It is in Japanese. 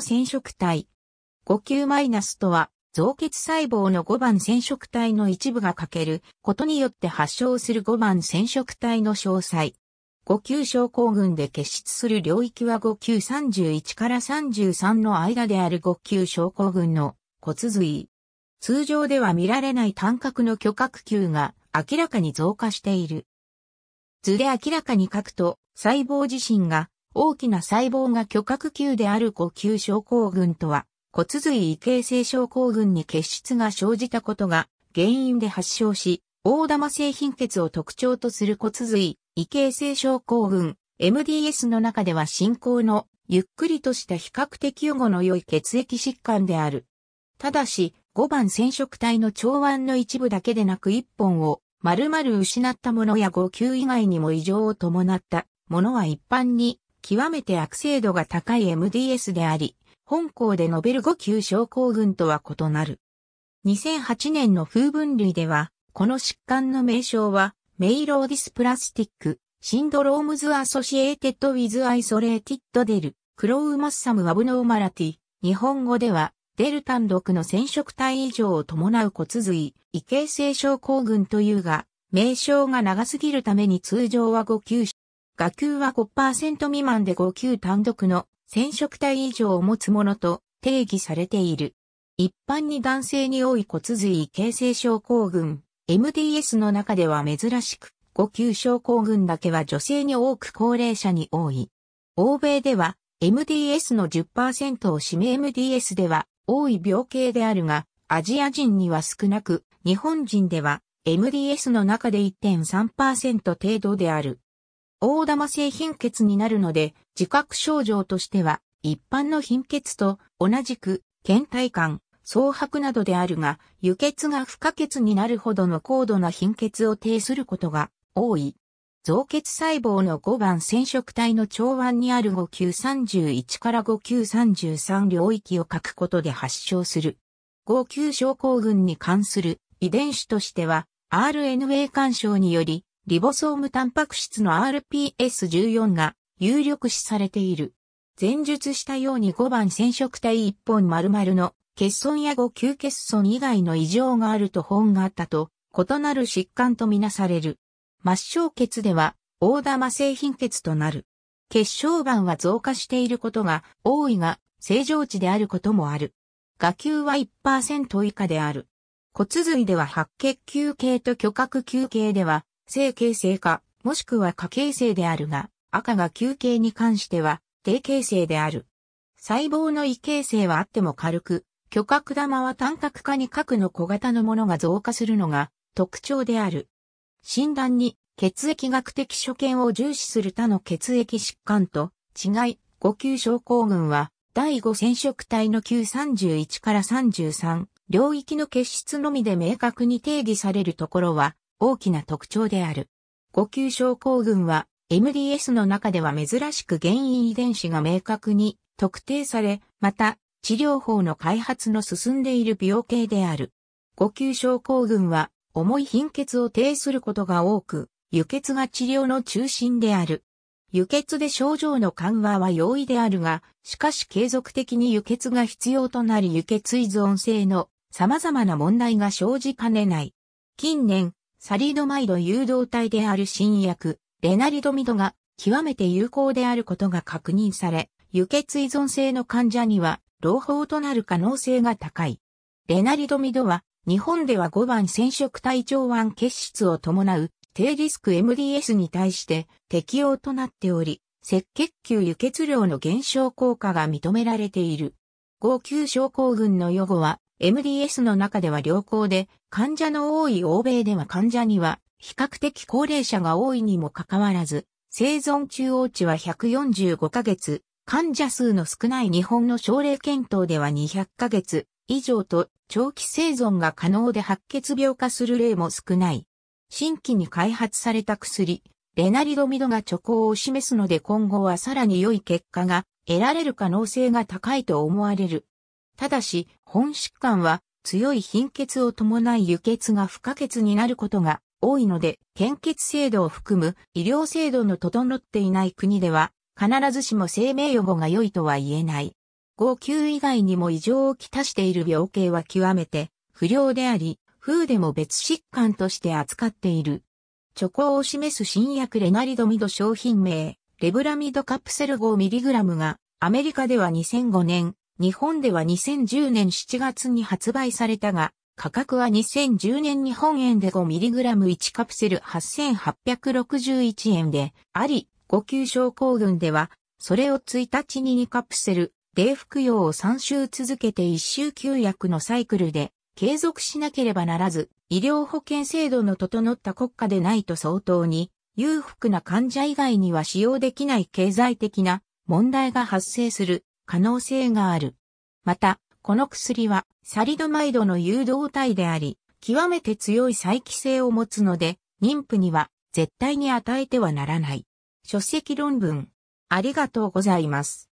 染色体。5級マイナスとは、造血細胞の5番染色体の一部が欠けることによって発症する5番染色体の詳細。5級症候群で結出する領域は5級31から33の間である5級症候群の骨髄。通常では見られない単角の巨角球が明らかに増加している。図で明らかに書くと細胞自身が大きな細胞が巨角球である呼吸症候群とは、骨髄異形成症候群に結質が生じたことが原因で発症し、大玉性貧血を特徴とする骨髄異形成症候群 MDS の中では進行のゆっくりとした比較的予後の良い血液疾患である。ただし、5番染色体の長腕の一部だけでなく1本を丸々失ったものや5級以外にも異常を伴ったものは一般に極めて悪性度が高い MDS であり、本校でノベル5級症候群とは異なる。2008年の風分類では、この疾患の名称は、メイローディスプラスティック、シンドロームズアソシエーテッドウィズアイソレーティッドデル、クロウマッサムアブノーマラティ、日本語では、デル単独の染色体異常を伴う骨髄、異形成症候群というが、名称が長すぎるために通常は5級画球は5%未満で5球単独の染色体異常を持つものと定義されている。一般に男性に多い骨髄形成症候群、MDS の中では珍しく、5級症候群だけは女性に多く高齢者に多い。欧米では、MDS の10%を占め MDS では多い病形であるが、アジア人には少なく、日本人では MDS の中で1.3%程度である。大玉性貧血になるので、自覚症状としては、一般の貧血と同じく、倦怠感、蒼白などであるが、輸血が不可欠になるほどの高度な貧血を呈することが多い。増血細胞の5番染色体の長腕にある5931から5933領域を書くことで発症する。59症候群に関する遺伝子としては RNA 干渉によりリボソームタンパク質の RPS14 が有力視されている。前述したように5番染色体1本丸々の欠損や5級欠損以外の異常があると本があったと異なる疾患とみなされる。末小血では大玉性貧血となる。血小板は増加していることが多いが正常値であることもある。画球は1%以下である。骨髄では白血球系と巨角球系では性形成か、もしくは過形成であるが、赤が球形に関しては、低形成である。細胞の異形成はあっても軽く、巨核玉は単核化に核の小型のものが増加するのが特徴である。診断に血液学的所見を重視する他の血液疾患と違い、5級症候群は第5染色体の級31から33領域の血質のみで明確に定義されるところは大きな特徴である。5級症候群は MDS の中では珍しく原因遺伝子が明確に特定され、また治療法の開発の進んでいる病形である。5級症候群は重い貧血を呈することが多く、輸血が治療の中心である。輸血で症状の緩和は容易であるが、しかし継続的に輸血が必要となり輸血依存性の様々な問題が生じかねない。近年、サリードマイド誘導体である新薬、レナリドミドが極めて有効であることが確認され、輸血依存性の患者には朗報となる可能性が高い。レナリドミドは日本では5番染色体上腕血質を伴う低リスク MDS に対して適用となっており、赤血球輸血量の減少効果が認められている。号泣症候群の予後は MDS の中では良好で、患者の多い欧米では患者には比較的高齢者が多いにもかかわらず、生存中央値は145ヶ月、患者数の少ない日本の症例検討では200ヶ月以上と長期生存が可能で白血病化する例も少ない。新規に開発された薬、レナリドミドが兆行を示すので今後はさらに良い結果が得られる可能性が高いと思われる。ただし、本疾患は強い貧血を伴い輸血が不可欠になることが多いので、献血制度を含む医療制度の整っていない国では、必ずしも生命予後が良いとは言えない。号泣以外にも異常をきたしている病形は極めて不良であり、風でも別疾患として扱っている。ョコを示す新薬レナリドミド商品名、レブラミドカプセル 5mg がアメリカでは2005年日本では2010年7月に発売されたが、価格は2010年日本円で 5mg1 カプセル8861円であり、5級症候群では、それを1日に2カプセル、ー服用を3週続けて1週休薬のサイクルで継続しなければならず、医療保険制度の整った国家でないと相当に裕福な患者以外には使用できない経済的な問題が発生する可能性がある。また、この薬はサリドマイドの誘導体であり、極めて強い再帰性を持つので、妊婦には絶対に与えてはならない。書籍論文。ありがとうございます。